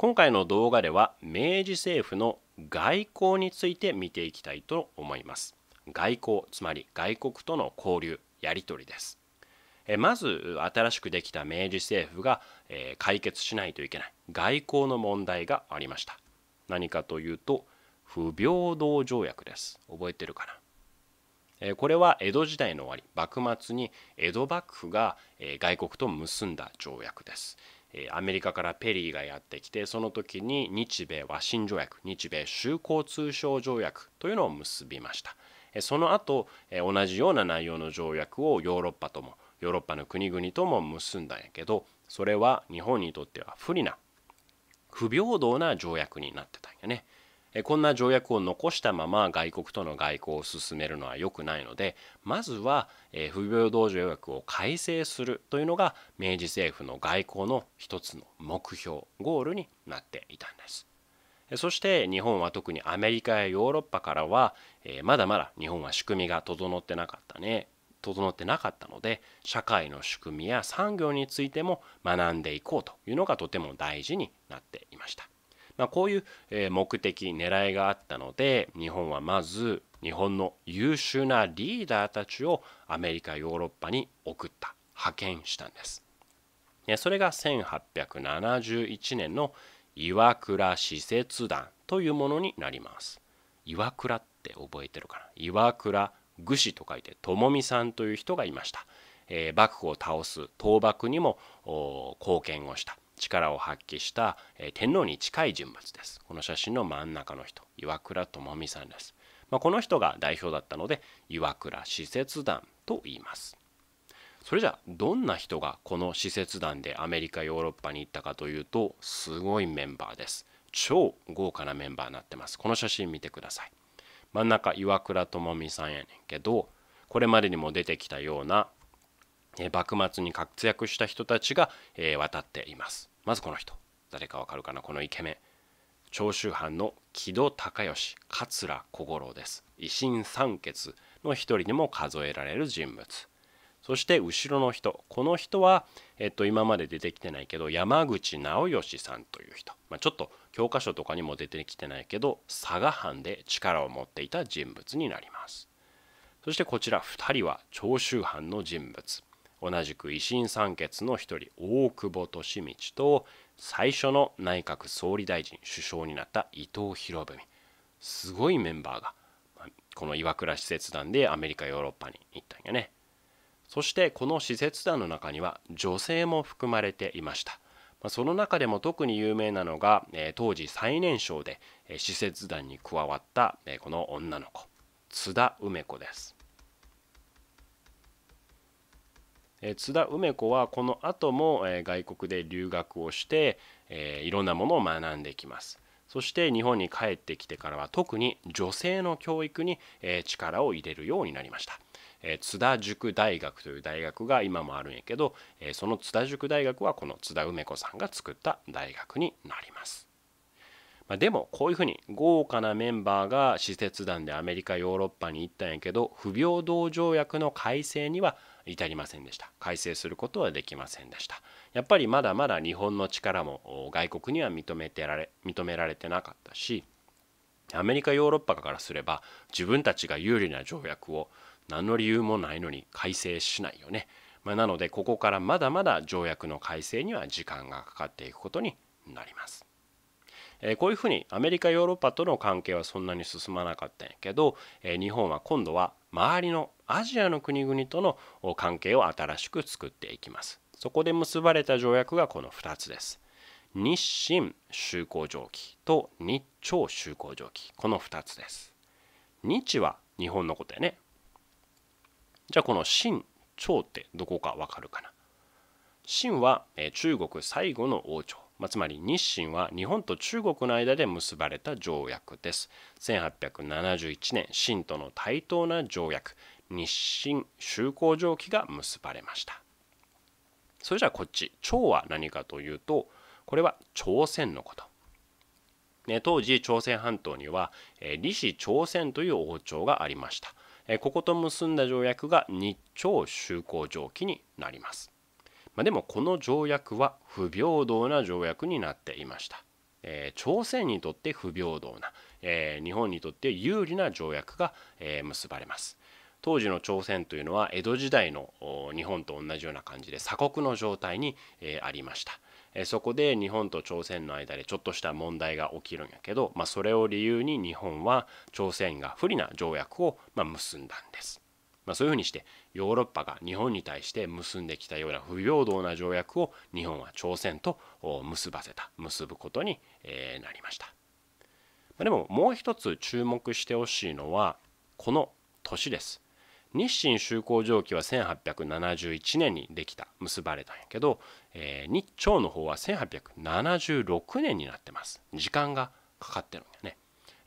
今回の動画では明治政府の外交について見ていきたいと思います外交つまり外国との交流やり取りですまず新しくできた明治政府が解決しないといけない外交の問題がありました何かというと不平等条約です覚えてるかなこれは江戸時代の終わり幕末に江戸幕府が外国と結んだ条約ですアメリカからペリーがやってきてその時に日米和親条約日米修好通商条約というのを結びましたその後同じような内容の条約をヨーロッパともヨーロッパの国々とも結んだんやけどそれは日本にとっては不利な不平等な条約になってたんやねこんな条約を残したまま外国との外交を進めるのは良くないのでまずは不平等条約を改正するというのが明治政府の外交の一つの目標ゴールになっていたんです。そして日本は特にアメリカやヨーロッパからは、えまだまだ日本は仕組みが整ってなかったね整ってなかったので社会の仕組みや産業についても学んでいこうというのがとても大事になっていましたまあ、こういう、え目的狙いがあったので日本はまず日本の優秀なリーダーたちをアメリカヨーロッパに送った派遣したんです。それが1871年の岩倉使節団というものになります。岩倉って覚えてるかな岩倉愚子と書いて友美さんという人がいました。え幕府を倒す倒幕にも貢献をした力を発揮した天皇に近い人物ですこの写真の真ん中の人岩倉智美さんです、まあ、この人が代表だったので岩倉使節団と言いますそれじゃあどんな人がこの使節団でアメリカヨーロッパに行ったかというとすごいメンバーです超豪華なメンバーになってますこの写真見てください真ん中岩倉智美さんやねんけどこれまでにも出てきたような幕末に活躍した人たちが渡っていますまずこの人誰かわかるかなこのイケメン長州藩の木戸孝義桂小五郎です維新三傑の一人にも数えられる人物そして後ろの人この人は、えっと、今まで出てきてないけど山口直義さんという人、まあ、ちょっと教科書とかにも出てきてないけど佐賀藩で力を持っていた人物になりますそしてこちら2人は長州藩の人物同じく維新三傑の一人大久保利通と最初の内閣総理大臣首相になった伊藤博文すごいメンバーがこの岩倉使節団でアメリカヨーロッパに行ったんやねそしてこの使節団の中には女性も含まれていましたその中でも特に有名なのが当時最年少で使節団に加わったこの女の子津田梅子ですえ津田梅子はこの後も、え外国で留学をして、えいろんなものを学んできますそして日本に帰ってきてからは特に女性の教育に、え力を入れるようになりました、え津田塾大学という大学が今もあるんやけど、えその津田塾大学はこの津田梅子さんが作った大学になりますまあ、でもこういうふうに豪華なメンバーが使節団でアメリカヨーロッパに行ったんやけど不平等条約の改正には至りませんでした改正することはできませんでしたやっぱりまだまだ日本の力も外国には認めてられ認められてなかったしアメリカヨーロッパからすれば自分たちが有利な条約を何の理由もないのに改正しないよね、まあ、なのでここからまだまだ条約の改正には時間がかかっていくことになりますえこういうふうにアメリカヨーロッパとの関係はそんなに進まなかったんやけど、え日本は今度は周りのアジアの国々との関係を新しく作っていきますそこで結ばれた条約がこの2つです日清修好条規と日朝修好条規この2つです日は日本のことやねじゃあこの清朝ってどこかわかるかな清は中国最後の王朝まあ、つまり日清は日本と中国の間で結ばれた条約です1871年清との対等な条約日清修好条記が結ばれましたそれじゃあこっち朝は何かというとこれは朝鮮のこと、ね、当時朝鮮半島には李氏朝鮮という王朝がありましたここと結んだ条約が日朝修好条記になりますまあ、でもこの条約は不平等な条約になっていました、えー、朝鮮にとって不平等な、えー、日本にとって有利な条約が、えー、結ばれます当時の朝鮮というのは江戸時代の日本と同じような感じで鎖国の状態に、えー、ありましたそこで日本と朝鮮の間でちょっとした問題が起きるんやけど、まあ、それを理由に日本は朝鮮が不利な条約を、まあ、結んだんです。まあ、そういうふうにしてヨーロッパが日本に対して結んできたような不平等な条約を日本は朝鮮と結ばせた結ぶことになりました、まあ、でももう一つ注目してほしいのはこの年です日清修好条記は1871年にできた結ばれたんやけど、えー、日朝の方は1876年になってます時間がかかってるんだね、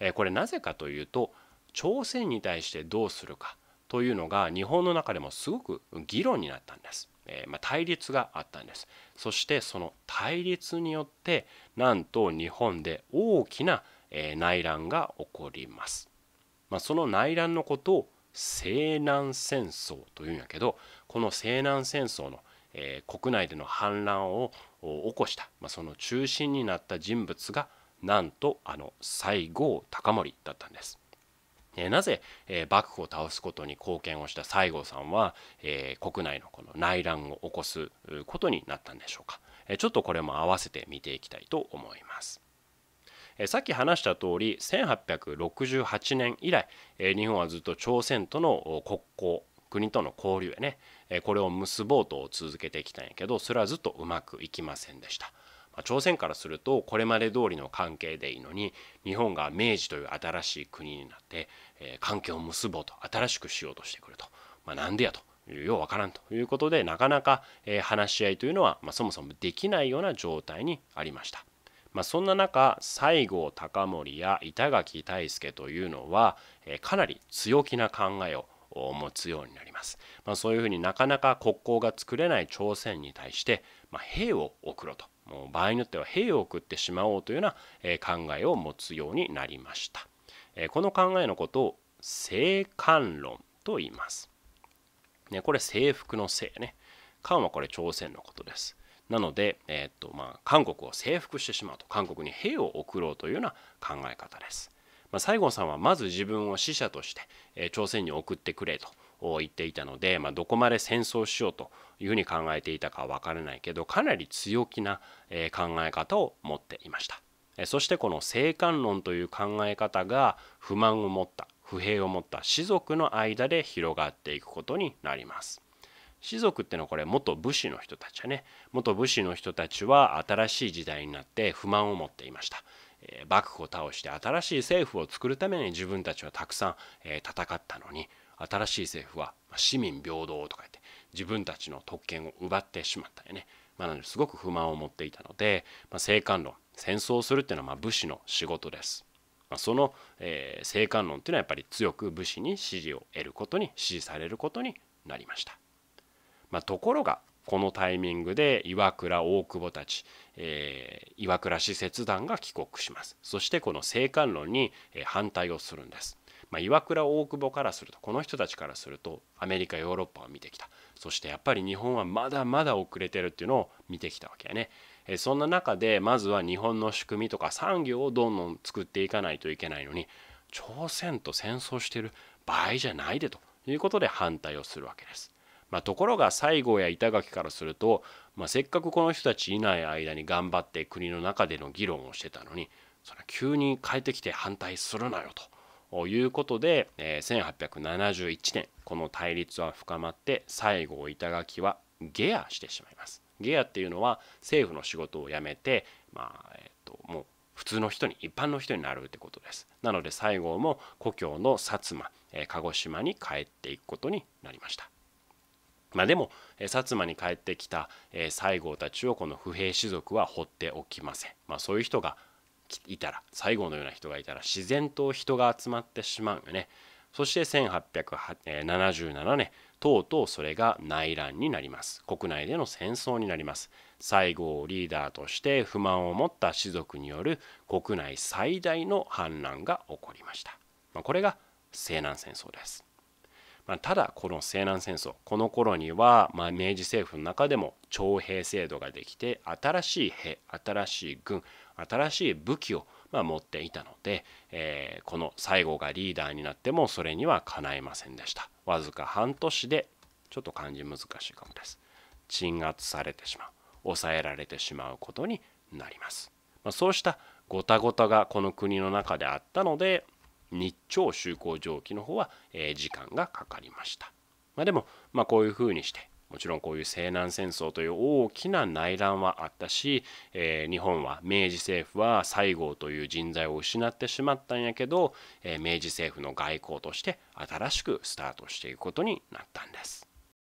えー、これなぜかというと朝鮮に対してどうするかというのが日本の中でもすごく議論になったんです。えー、まあ、対立があったんです。そしてその対立によってなんと日本で大きな、えー、内乱が起こります。まあ、その内乱のことを西南戦争というんやけどこの西南戦争の、えー、国内での反乱を起こした、まあ、その中心になった人物がなんとあの西郷隆盛だったんです。えなぜ、え幕府を倒すことに貢献をした西郷さんは、え国内のこの内乱を起こすことになったんでしょうか、えちょっとこれも合わせて見ていきたいと思います。さっき話した通り1868年以来日本はずっと朝鮮との国交国との交流へねこれを結ぼうと続けてきたんやけどそれはずっとうまくいきませんでした。朝鮮からするとこれまで通りの関係でいいのに日本が明治という新しい国になって、え関係を結ぼうと新しくしようとしてくると、まあ、なんでやとようわからんということでなかなか、え話し合いというのは、まそもそもできないような状態にありました。まあ、そんな中西郷隆盛や板垣退助というのは、えかなり強気な考えを持つようになります、まあ、そういうふうになかなか国交が作れない朝鮮に対して、まあ、兵を送ろうと場合によっては兵を送ってしまおうというような考えを持つようになりましたこの考えのことを政官論と言いますねこれ征服のせいね漢はこれ朝鮮のことですなので、えー、っとまあ、韓国を征服してしまうと韓国に兵を送ろうというような考え方ですまあ、西郷さんはまず自分を死者として、え朝鮮に送ってくれと言っていたので、まあ、どこまで戦争しようというふうに考えていたかは分からないけどかなり強気な、え考え方を持っていました。そしてこの生還論という考え方が不満を持った不平を持った士族の間で広がっていくことになります。士族ってのはこれ元武士の人たちはね元武士の人たちは新しい時代になって不満を持っていました幕府を倒して新しい政府を作るために自分たちはたくさん戦ったのに新しい政府は市民平等とか言って自分たちの特権を奪ってしまったよね。まあ、なのですごく不満を持っていたので、まあ、政官論戦争をするっていうのはま武士の仕事です。まあ、その、えー、政官論っていうのはやっぱり強く武士に支持を得ることに支持されることになりました。まあ、ところがこのタイミングで岩倉大久保たち、えー、岩倉使節団が帰国しますそしてこの政官論に反対をするんです、まあ、岩倉大久保からするとこの人たちからするとアメリカヨーロッパを見てきたそしてやっぱり日本はまだまだ遅れてるっていうのを見てきたわけやねそんな中でまずは日本の仕組みとか産業をどんどん作っていかないといけないのに朝鮮と戦争してる場合じゃないでということで反対をするわけですまあ、ところが西郷や板垣からすると、まあ、せっかくこの人たちいない間に頑張って国の中での議論をしてたのにそ急に変えてきて反対するなよということで、えー、1871年この対立は深まって西郷板垣は下アしてしまいます。ゲアっていうのは政府の仕事を辞めて、まあえーと、ともう普通の人に一般の人になるってことですなので西郷も故郷の薩摩、えー、鹿児島に帰っていくことになりましたまあ、でも薩摩に帰ってきた西郷たちをこの不平士族は放っておきません、まあ、そういう人がいたら西郷のような人がいたら自然と人が集まってしまうよねそして1877年とうとうそれが内乱になります国内での戦争になります西郷をリーダーとして不満を持った士族による国内最大の反乱が起こりました、まあ、これが西南戦争ですまあ、ただこの西南戦争この頃には、まあ、明治政府の中でも徴兵制度ができて新しい兵新しい軍新しい武器をま持っていたので、えー、この西郷がリーダーになってもそれにはかないませんでしたわずか半年でちょっと漢字難しいかもです鎮圧されてしまう抑えられてしまうことになります、まあ、そうしたごたごたがこの国の中であったので日朝就航蒸気の方は、え時間がかかりました。まあ、でも、まあ、こういうふうにしてもちろんこういう西南戦争という大きな内乱はあったし、えー、日本は明治政府は西郷という人材を失ってしまったんやけど、えー、明治政府の外交として新しくスタートしていくことになったんです。